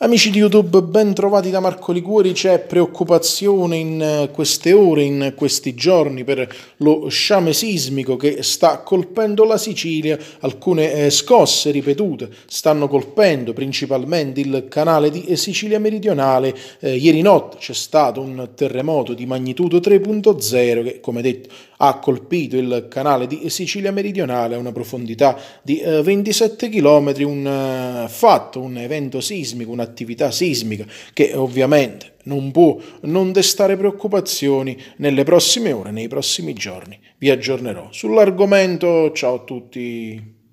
Amici di YouTube, ben trovati da Marco Liguori. C'è preoccupazione in eh, queste ore, in questi giorni, per lo sciame sismico che sta colpendo la Sicilia. Alcune eh, scosse ripetute stanno colpendo principalmente il canale di Sicilia meridionale. Eh, ieri notte c'è stato un terremoto di magnitudo 3.0 che, come detto, ha colpito il canale di Sicilia meridionale a una profondità di 27 km. Un fatto, un evento sismico, una dell'attività sismica, che ovviamente non può non destare preoccupazioni nelle prossime ore, nei prossimi giorni. Vi aggiornerò sull'argomento. Ciao a tutti.